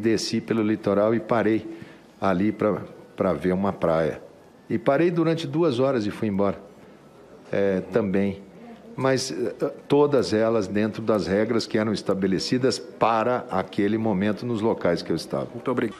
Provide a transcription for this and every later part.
desci pelo litoral e parei ali para ver uma praia. E parei durante duas horas e fui embora é, também. Mas eh, todas elas dentro das regras que eram estabelecidas para aquele momento nos locais que eu estava. Muito obrigado.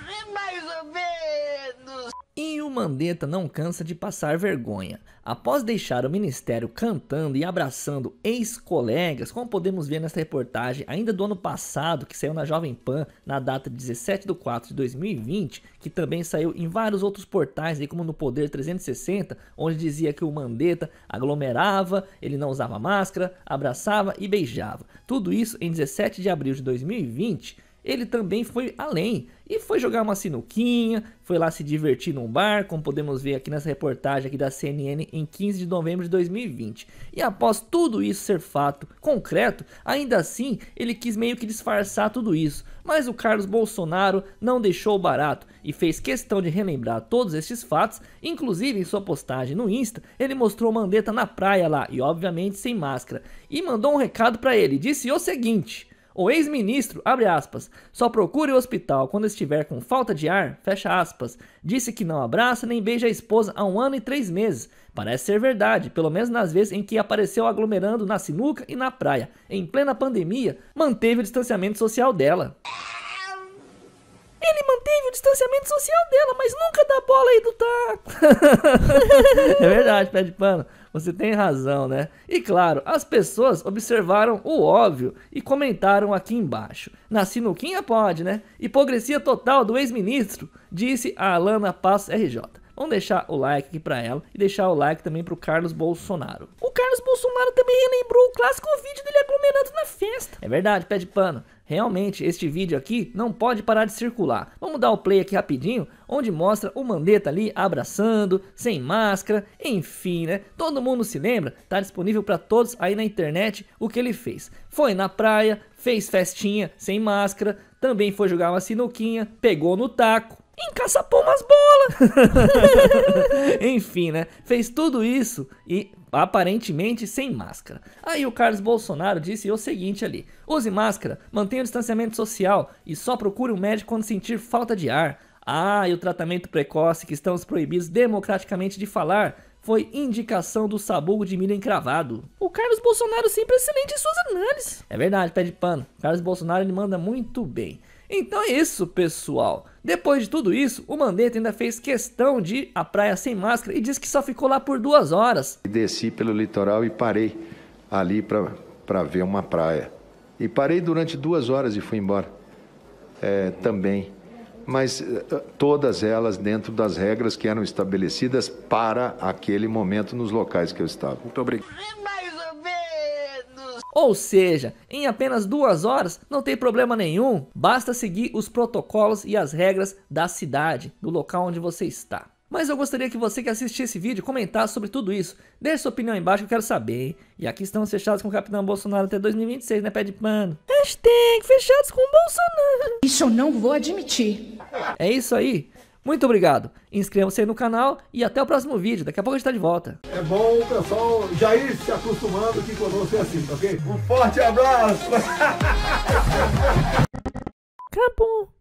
Mandetta não cansa de passar vergonha. Após deixar o ministério cantando e abraçando ex-colegas, como podemos ver nessa reportagem ainda do ano passado, que saiu na Jovem Pan na data de 17 de 4 de 2020, que também saiu em vários outros portais, aí como no Poder 360, onde dizia que o Mandetta aglomerava, ele não usava máscara, abraçava e beijava. Tudo isso em 17 de abril de 2020 ele também foi além e foi jogar uma sinuquinha, foi lá se divertir num bar, como podemos ver aqui nessa reportagem aqui da CNN em 15 de novembro de 2020. E após tudo isso ser fato concreto, ainda assim ele quis meio que disfarçar tudo isso, mas o Carlos Bolsonaro não deixou barato e fez questão de relembrar todos estes fatos, inclusive em sua postagem no Insta, ele mostrou Mandetta na praia lá e obviamente sem máscara e mandou um recado para ele, disse o seguinte: o ex-ministro, abre aspas, só procure o hospital quando estiver com falta de ar, fecha aspas. Disse que não abraça nem beija a esposa há um ano e três meses. Parece ser verdade, pelo menos nas vezes em que apareceu aglomerando na sinuca e na praia. Em plena pandemia, manteve o distanciamento social dela. Ele manteve o distanciamento social dela, mas nunca dá bola aí do taco. é verdade, pé de pano. Você tem razão, né? E claro, as pessoas observaram o óbvio e comentaram aqui embaixo. Na sinuquinha pode, né? Hipocrisia total do ex-ministro, disse a Alana Passos RJ. Vamos deixar o like aqui para ela e deixar o like também pro Carlos Bolsonaro. O Carlos Bolsonaro também relembrou o clássico vídeo dele aglomerando na festa. É verdade, pé de pano. Realmente, este vídeo aqui não pode parar de circular. Vamos dar o play aqui rapidinho, onde mostra o Mandetta ali abraçando, sem máscara, enfim, né? Todo mundo se lembra, tá disponível para todos aí na internet o que ele fez. Foi na praia, fez festinha sem máscara, também foi jogar uma sinuquinha, pegou no taco, encaçapou umas bolas. Enfim, né? Fez tudo isso e aparentemente sem máscara. Aí o Carlos Bolsonaro disse o seguinte ali: use máscara, mantenha o distanciamento social e só procure um médico quando sentir falta de ar. Ah, e o tratamento precoce que estamos proibidos democraticamente de falar foi indicação do sabugo de milho encravado. O Carlos Bolsonaro sempre é excelente em suas análises. É verdade, pé de pano. O Carlos Bolsonaro ele manda muito bem. Então é isso, pessoal. Depois de tudo isso, o Mandetta ainda fez questão de ir à praia sem máscara e disse que só ficou lá por duas horas. Desci pelo litoral e parei ali para ver uma praia. E parei durante duas horas e fui embora é, também. Mas eh, todas elas dentro das regras que eram estabelecidas para aquele momento nos locais que eu estava. Muito obrigado. Ou seja, em apenas duas horas não tem problema nenhum, basta seguir os protocolos e as regras da cidade, do local onde você está. Mas eu gostaria que você que assistir esse vídeo comentasse sobre tudo isso. Deixe sua opinião aí embaixo que eu quero saber, hein? E aqui estamos fechados com o Capitão Bolsonaro até 2026, né, pé de pano? Hashtag fechados com o Bolsonaro. Isso eu não vou admitir. É isso aí. Muito obrigado. Inscreva-se aí no canal e até o próximo vídeo. Daqui a pouco a gente está de volta. É bom o pessoal já ir se acostumando que conosco é assim, tá ok? Um forte abraço! Acabou.